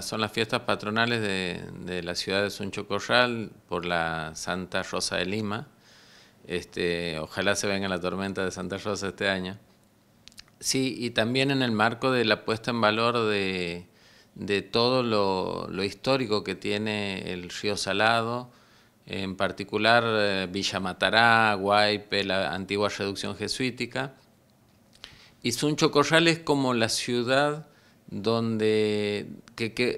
Son las fiestas patronales de, la ciudad de Suncho Corral por la Santa Rosa de Lima. Este, ojalá se venga la tormenta de Santa Rosa este año. Sí, y también en el marco de la puesta en valor de, todo lo, lo, histórico que tiene el río Salado, en particular eh, Villa Matará, Guaype, la antigua reducción jesuítica. Y Suncho Corral es como la ciudad donde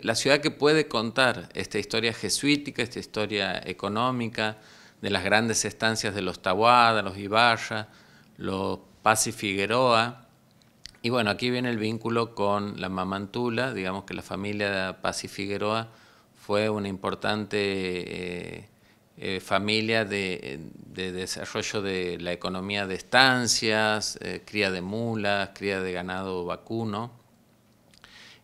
la ciudad que puede contar esta historia jesuítica, esta historia económica, de las grandes estancias de los Tawada, los Ibarra, los Paz y Figueroa. Y bueno, aquí viene el vínculo con la Mamantula, digamos que la familia Paz y Figueroa fue una importante eh, eh, familia de, desarrollo de la economía de estancias, eh, cría de mulas, cría de ganado vacuno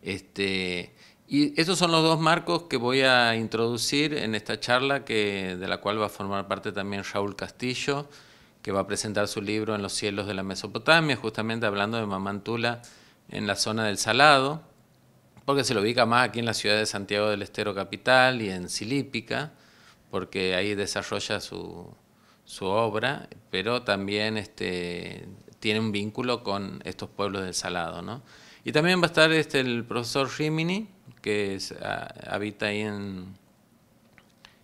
este, y esos son los dos marcos que voy a introducir en esta charla, de la cual va a formar parte también Raúl Castillo, que va a presentar su libro En los cielos de la Mesopotamia, justamente hablando de Mamantula en la zona del Salado, porque se lo ubica más aquí en la ciudad de Santiago del Estero Capital y en Silípica, porque ahí desarrolla su, obra, pero también este, tiene un vínculo con estos pueblos del Salado. ¿no? Y también va a estar este, el profesor Rimini, que ah, habita ahí en,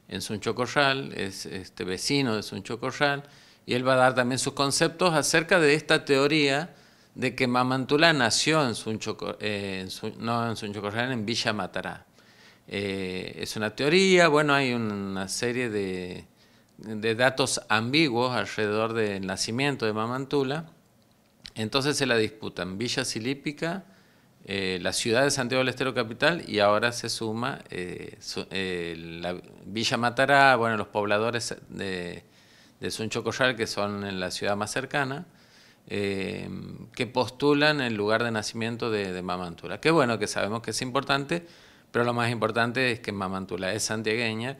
en Sunchocorral, es este, vecino de Corral, y él va a dar también sus conceptos acerca de esta teoría de que Mamantula nació en Suncho eh, en, no en Villa Matará. Eh, es una teoría, bueno, hay una serie de, de datos ambiguos alrededor del nacimiento de Mamantula, entonces se la disputan Villa Silípica, eh, la ciudad de Santiago del Estero Capital y ahora se suma eh, eh, Villa Matará, bueno, los pobladores de, de Suncho Corral, que son en la ciudad más cercana, que postulan el lugar de nacimiento de, de Mamantula. Qué bueno que sabemos que es importante, pero lo más importante es que Mamantula es santiagueña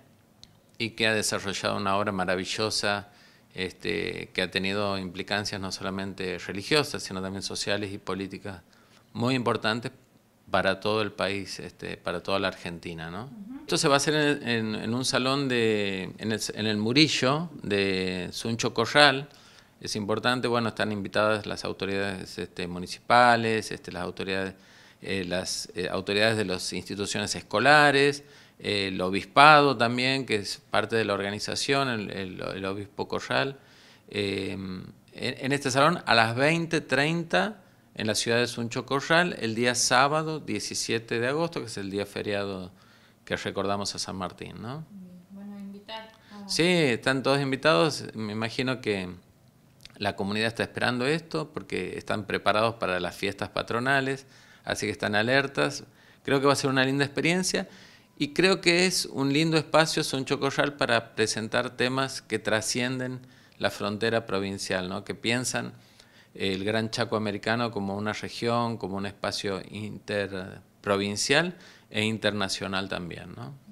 y que ha desarrollado una obra maravillosa este, que ha tenido implicancias no solamente religiosas, sino también sociales y políticas muy importantes para todo el país, este, para toda la Argentina. Esto se va a hacer en, un salón de, en, el, Murillo de Suncho Corral. Es importante, bueno, están invitadas las autoridades este, municipales, las autoridades, eh, las eh, autoridades de las instituciones escolares, el obispado también, que es parte de la organización, el, obispo Corral. Em, en, este salón a las 20.30 en la ciudad de Suncho Corral, el día sábado 17 de agosto, que es el día feriado que recordamos a San Martín. ¿no? Bueno, invitar. Sí, están todos invitados. Me imagino que la comunidad está esperando esto porque están preparados para las fiestas patronales, así que están alertas. Creo que va a ser una linda experiencia. Y creo que es un lindo espacio, es un chocorral para presentar temas que trascienden la frontera provincial, ¿no? que piensan el Gran Chaco Americano como una región, como un espacio interprovincial e internacional también. ¿no?